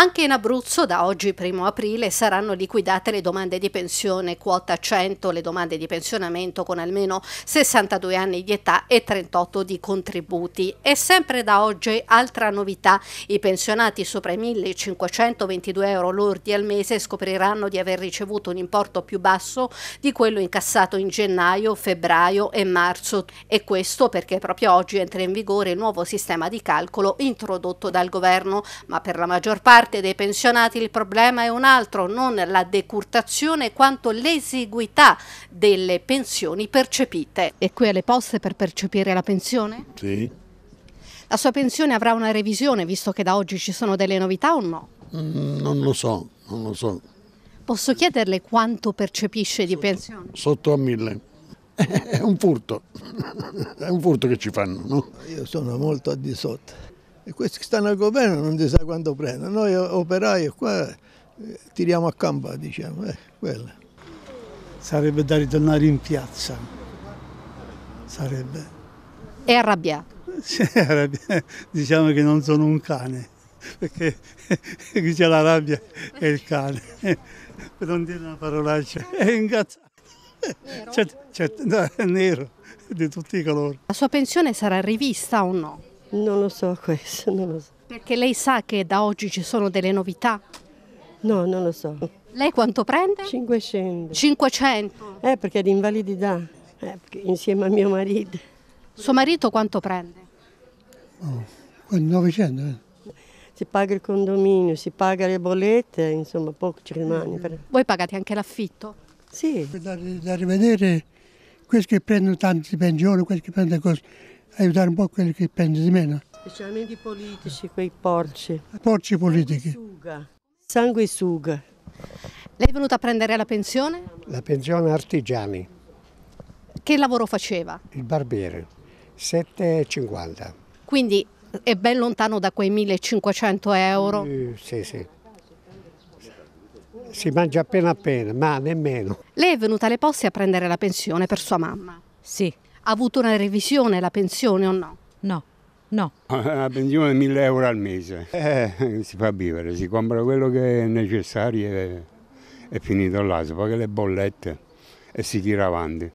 Anche in Abruzzo da oggi 1 aprile saranno liquidate le domande di pensione quota 100, le domande di pensionamento con almeno 62 anni di età e 38 di contributi. E sempre da oggi altra novità, i pensionati sopra i 1522 euro lordi al mese scopriranno di aver ricevuto un importo più basso di quello incassato in gennaio, febbraio e marzo e questo perché proprio oggi entra in vigore il nuovo sistema di calcolo introdotto dal governo, ma per la maggior parte parte dei pensionati il problema è un altro, non la decurtazione quanto l'esiguità delle pensioni percepite. E qui alle poste per percepire la pensione? Sì. La sua pensione avrà una revisione visto che da oggi ci sono delle novità o no? Mm, non lo so, non lo so. Posso chiederle quanto percepisce di sotto, pensione? Sotto a mille. È un furto, è un furto che ci fanno, no? Io sono molto al di sotto e questi che stanno al governo non si sa quanto prendono, noi operai qua eh, tiriamo a campo, diciamo, eh, quella. Sarebbe da ritornare in piazza, sarebbe. È arrabbiato? Sì, è arrabbiato. diciamo che non sono un cane, perché chi c'è la rabbia è il cane, per non dire una parolaccia, è ingazzato. Nero? C'è, certo, c'è, certo, no, è nero, di tutti i colori. La sua pensione sarà rivista o no? Non lo so questo, non lo so. Perché lei sa che da oggi ci sono delle novità? No, non lo so. Lei quanto prende? 500. 500? Eh, perché è di invalidità, eh, insieme a mio marito. Suo marito quanto prende? Oh, 900. Eh, eh. Si paga il condominio, si paga le bollette, insomma poco ci rimane. Per... Voi pagate anche l'affitto? Sì. Da, da rivedere, questi che prendono tanti pensioni, questi che prendono cose aiutare un po' quelli che pendono di meno. Specialmente i politici, quei porci. Porci politici. Sanguesuga. Sanguesuga. Lei è venuta a prendere la pensione? La pensione artigiani. Che lavoro faceva? Il barbiere, 7,50. Quindi è ben lontano da quei 1500 euro? Uh, sì, sì. Si mangia appena appena, ma nemmeno. Lei è venuta alle poste a prendere la pensione per sua mamma? Sì ha avuto una revisione la pensione o no? No. No. La pensione è 1000 euro al mese. Eh, si fa vivere, si compra quello che è necessario e, è finito là, si paga le bollette e si tira avanti.